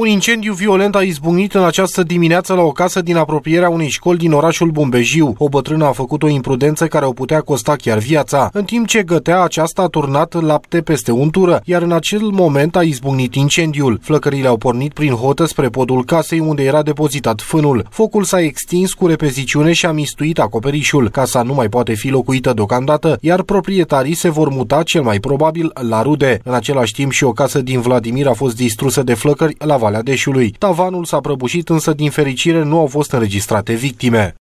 Un incendiu violent a izbucnit în această dimineață la o casă din apropierea unei școli din orașul Bumbejiu. O bătrână a făcut o imprudență care o putea costa chiar viața. În timp ce gătea, aceasta a turnat lapte peste untură, iar în acel moment a izbucnit incendiul. Flăcările au pornit prin hotă spre podul casei unde era depozitat fânul. Focul s-a extins cu repeziciune și a mistuit acoperișul. Casa nu mai poate fi locuită deocamdată, iar proprietarii se vor muta cel mai probabil la rude. În același timp și o casă din Vladimir a fost distrusă de flăcări la Valea Deșului. Tavanul s-a prăbușit, însă din fericire nu au fost înregistrate victime.